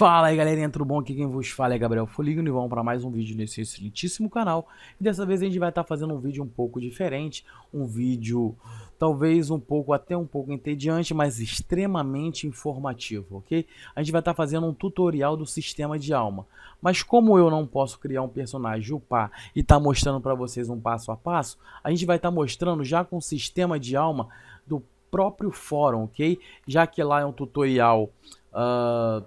Fala aí galerinha, tudo bom? Aqui quem vos fala é Gabriel Foligno e vamos para mais um vídeo nesse excelentíssimo canal. E dessa vez a gente vai estar tá fazendo um vídeo um pouco diferente, um vídeo talvez um pouco, até um pouco entediante, mas extremamente informativo, ok? A gente vai estar tá fazendo um tutorial do sistema de alma. Mas como eu não posso criar um personagem upar e estar tá mostrando para vocês um passo a passo, a gente vai estar tá mostrando já com o sistema de alma do próprio fórum, ok? Já que lá é um tutorial... Uh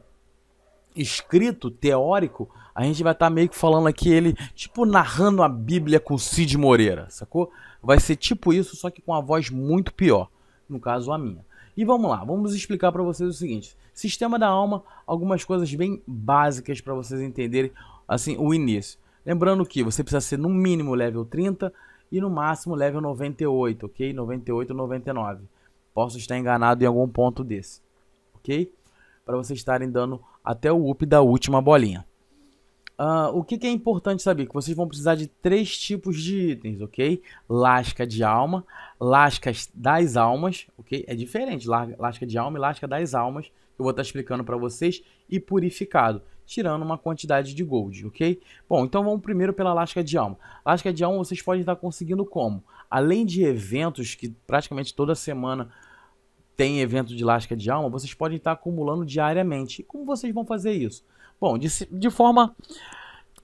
escrito, teórico, a gente vai estar tá meio que falando aqui ele, tipo, narrando a Bíblia com Cid Moreira, sacou? Vai ser tipo isso, só que com a voz muito pior, no caso a minha. E vamos lá, vamos explicar para vocês o seguinte: sistema da alma, algumas coisas bem básicas para vocês entenderem, assim, o início. Lembrando que você precisa ser no mínimo level 30 e no máximo level 98, ok? 98, 99. Posso estar enganado em algum ponto desse, ok? Para vocês estarem dando até o up da última bolinha. Uh, o que, que, é importante saber? Que vocês vão precisar de três tipos de itens, ok? Lasca de alma, lascas das almas, ok? É diferente, lasca de alma e lasca das almas, que eu vou estar explicando para vocês, e purificado, tirando uma quantidade de gold, ok? Bom, então vamos primeiro pela lasca de alma. Lasca de alma vocês podem estar conseguindo como? Além de eventos que praticamente toda semana tem evento de lasca de alma, vocês podem estar acumulando diariamente. como vocês vão fazer isso? Bom, de, de forma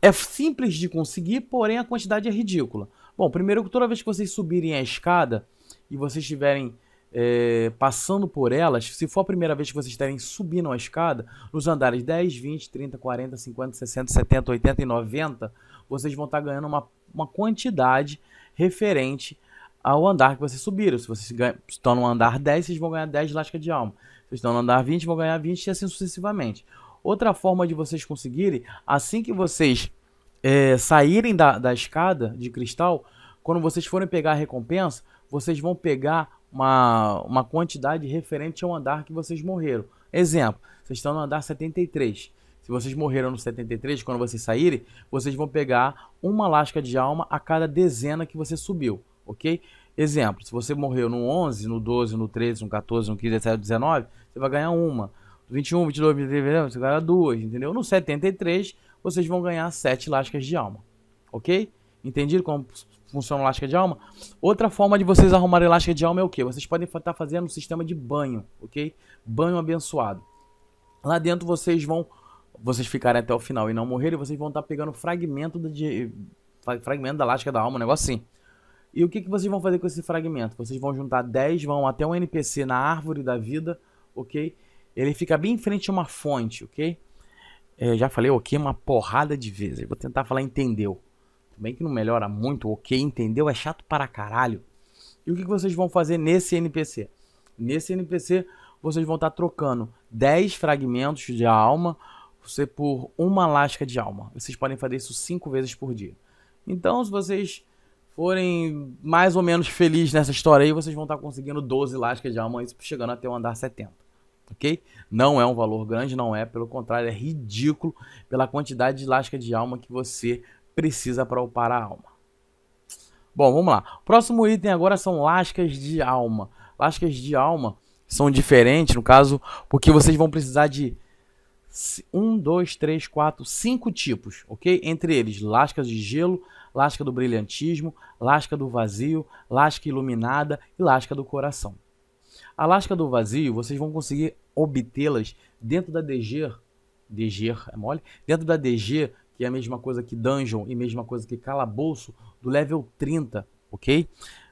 é simples de conseguir, porém a quantidade é ridícula. Bom, primeiro que toda vez que vocês subirem a escada e vocês estiverem é, passando por elas, se for a primeira vez que vocês estiverem subindo a escada, nos andares 10, 20, 30, 40, 50, 60, 70, 80 e 90, vocês vão estar ganhando uma, uma quantidade referente ao andar que vocês subiram. Se vocês ganham, estão no andar 10, vocês vão ganhar 10 de lasca de alma. Se estão no andar 20, vão ganhar 20 e assim sucessivamente. Outra forma de vocês conseguirem, assim que vocês é, saírem da, da escada de cristal, quando vocês forem pegar a recompensa, vocês vão pegar uma, uma quantidade referente ao andar que vocês morreram. Exemplo, vocês estão no andar 73. Se vocês morreram no 73, quando vocês saírem, vocês vão pegar uma lasca de alma a cada dezena que você subiu ok? Exemplo, se você morreu no 11, no 12, no 13, no 14, no 15, 17, 19, você vai ganhar uma. No 21, 22, 23, você ganha duas, entendeu? No 73, vocês vão ganhar sete lascas de alma, ok? Entendido como funciona a lasca de alma? Outra forma de vocês arrumarem lasca de alma é o quê? Vocês podem estar tá fazendo um sistema de banho, ok? Banho abençoado. Lá dentro vocês vão, vocês ficarem até o final e não morrerem, vocês vão estar tá pegando fragmento de, fragmento da lasca da alma, um negócio Assim e o que, que vocês vão fazer com esse fragmento? Vocês vão juntar 10, vão até um NPC na árvore da vida, ok? Ele fica bem em frente a uma fonte, ok? É, já falei ok uma porrada de vezes. vou tentar falar entendeu. Também que não melhora muito, ok? Entendeu? É chato para caralho. E o que, que vocês vão fazer nesse NPC? Nesse NPC, vocês vão estar tá trocando 10 fragmentos de alma você por uma lasca de alma. Vocês podem fazer isso 5 vezes por dia. Então, se vocês forem mais ou menos felizes nessa história aí, vocês vão estar tá conseguindo 12 lascas de alma, isso chegando até o andar 70. Ok? Não é um valor grande, não é, pelo contrário, é ridículo pela quantidade de lasca de alma que você precisa para upar a alma. Bom, vamos lá. Próximo item agora são lascas de alma. Lascas de alma são diferentes, no caso, porque vocês vão precisar de um, dois, três, quatro, cinco tipos, ok? Entre eles, lascas de gelo, lasca do brilhantismo, lasca do vazio, lasca iluminada e lasca do coração. A lasca do vazio, vocês vão conseguir obtê-las dentro da DG, DG é mole? Dentro da DG, que é a mesma coisa que Dungeon e mesma coisa que Calabouço, do level 30, ok?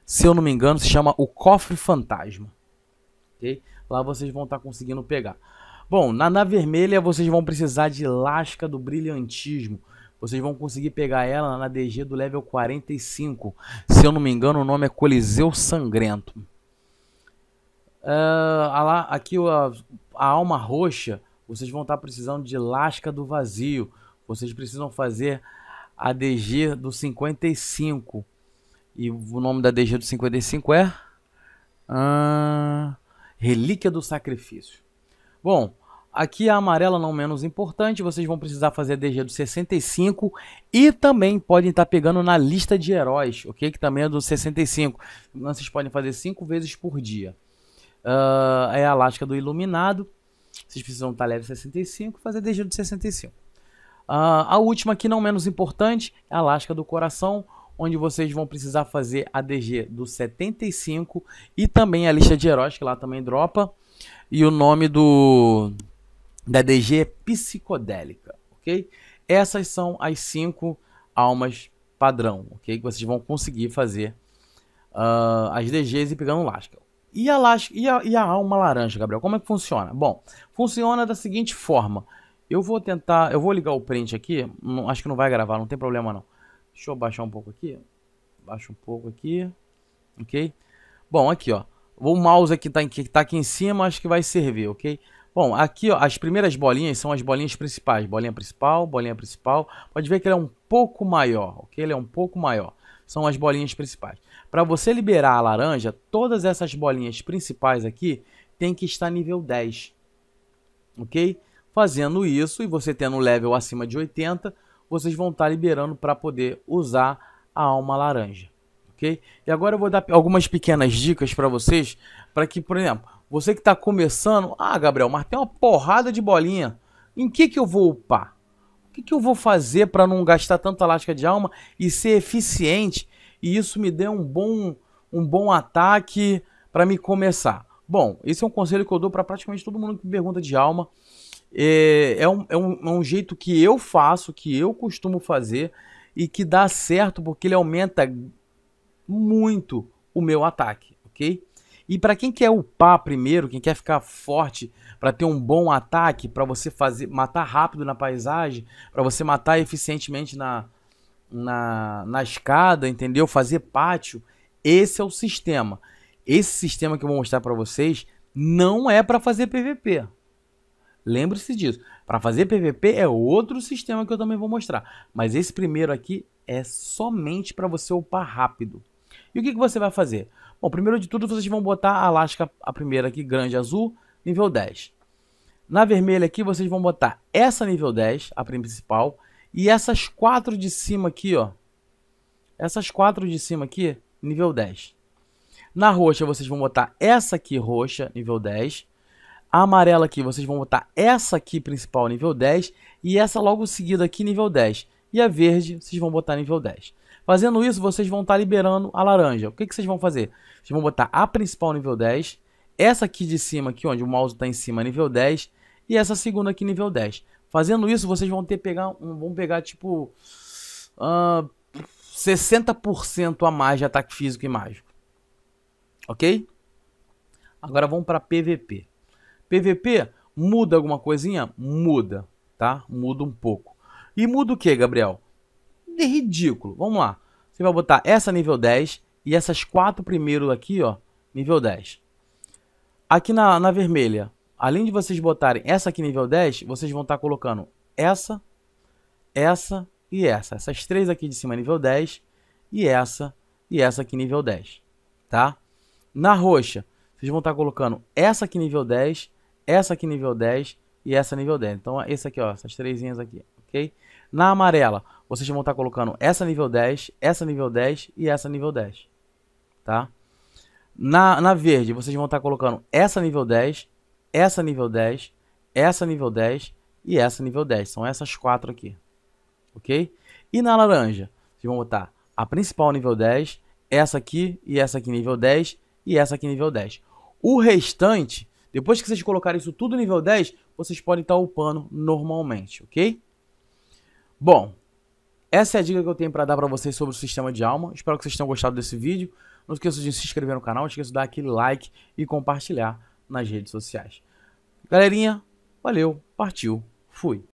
Se eu não me engano, se chama o Cofre Fantasma, ok? Lá vocês vão estar tá conseguindo pegar. Bom, na Na vermelha vocês vão precisar de lasca do brilhantismo. Vocês vão conseguir pegar ela na DG do level 45. Se eu não me engano, o nome é Coliseu Sangrento. Uh, aqui a, a alma roxa, vocês vão estar tá precisando de lasca do vazio. Vocês precisam fazer a DG do 55. E o nome da DG do 55 é. Uh, Relíquia do Sacrifício. Bom, Aqui a amarela não menos importante, vocês vão precisar fazer a DG do 65 e também podem estar tá pegando na lista de heróis, ok? Que também é do 65. Vocês podem fazer 5 vezes por dia. Uh, é a lasca do iluminado. Vocês precisam estar tá leve 65 e fazer a DG do 65. Uh, ah, a última aqui, não menos importante, é a lasca do coração, onde vocês vão precisar fazer a DG do 75 e também a lista de heróis, que lá também dropa. E o nome do, da DG psicodélica, ok? Essas são as cinco almas padrão, ok? Que vocês vão conseguir fazer uh, as DGs e pegando lasca. E a, lasca e, a, e a alma laranja, Gabriel, como é que funciona? Bom, funciona da seguinte forma. Eu vou tentar, eu vou ligar o print aqui, não, acho que não vai gravar, não tem problema não. Deixa eu baixar um pouco aqui, baixa um pouco aqui, ok? Bom, aqui ó, o mouse aqui tá, que tá aqui em cima, acho que vai servir, Ok? Bom, aqui ó, as primeiras bolinhas são as bolinhas principais. Bolinha principal, bolinha principal. Pode ver que ele é um pouco maior, ok? Ele é um pouco maior. São as bolinhas principais. Para você liberar a laranja, todas essas bolinhas principais aqui tem que estar nível 10, ok? Fazendo isso e você tendo um level acima de 80, vocês vão estar tá liberando para poder usar a alma laranja, ok? E agora eu vou dar algumas pequenas dicas para vocês, para que, por exemplo, você que está começando, ah, Gabriel, mas tem uma porrada de bolinha. Em que, que eu vou upar? O que, que eu vou fazer para não gastar tanta lasca de alma e ser eficiente? E isso me dê um bom, um bom ataque para me começar. Bom, esse é um conselho que eu dou para praticamente todo mundo que me pergunta de alma. É, é, um, é, um, é um jeito que eu faço, que eu costumo fazer e que dá certo porque ele aumenta muito o meu ataque, ok? E para quem quer upar primeiro, quem quer ficar forte, para ter um bom ataque, para você fazer matar rápido na paisagem, para você matar eficientemente na, na, na escada, entendeu? Fazer pátio, esse é o sistema. Esse sistema que eu vou mostrar para vocês não é para fazer PVP. Lembre-se disso. Para fazer PVP é outro sistema que eu também vou mostrar. Mas esse primeiro aqui é somente para você upar rápido. E o que, que você vai fazer? Bom, primeiro de tudo, vocês vão botar a lasca, a primeira aqui, grande azul, nível 10. Na vermelha aqui, vocês vão botar essa nível 10, a principal, e essas quatro de cima aqui, ó. Essas quatro de cima aqui, nível 10. Na roxa, vocês vão botar essa aqui, roxa, nível 10. A amarela aqui, vocês vão botar essa aqui, principal, nível 10. E essa logo seguida aqui, nível 10. E a verde, vocês vão botar nível 10. Fazendo isso, vocês vão estar tá liberando a laranja. O que, que vocês vão fazer? Vocês vão botar a principal nível 10, essa aqui de cima, aqui onde o mouse está em cima, nível 10, e essa segunda aqui, nível 10. Fazendo isso, vocês vão ter pegar um, vão pegar tipo uh, ah, 60% a mais de ataque físico e mágico. Ok? Agora vamos para PVP. PVP muda alguma coisinha? Muda, tá? Muda um pouco. E muda o que, Gabriel? de é ridículo. Vamos lá. Você vai botar essa nível 10 e essas quatro primeiras aqui, ó, nível 10. Aqui na, na vermelha, além de vocês botarem essa aqui nível 10, vocês vão estar tá colocando essa, essa e essa. Essas três aqui de cima nível 10 e essa e essa aqui nível 10, tá? Na roxa, vocês vão estar tá colocando essa aqui nível 10, essa aqui nível 10 e essa nível 10. Então, esse aqui, ó, essas três aqui ok? Na amarela, vocês vão estar colocando essa nível 10, essa nível 10 e essa nível 10, tá? Na, na verde, vocês vão estar colocando essa nível 10, essa nível 10, essa nível 10 e essa nível 10. São essas quatro aqui, ok? E na laranja, vocês vão botar a principal nível 10, essa aqui e essa aqui nível 10 e essa aqui nível 10. O restante, depois que vocês colocarem isso tudo nível 10, vocês podem estar upando normalmente, ok? Bom, essa é a dica que eu tenho para dar para vocês sobre o sistema de alma. Espero que vocês tenham gostado desse vídeo. Não esqueça de se inscrever no canal, não esqueça de dar aquele like e compartilhar nas redes sociais. Galerinha, valeu, partiu, fui.